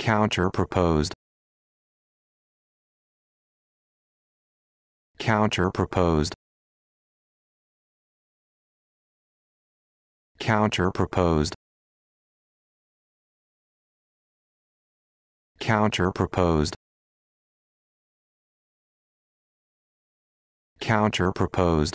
counter-proposed counter-proposed counter-proposed counter-proposed counter-proposed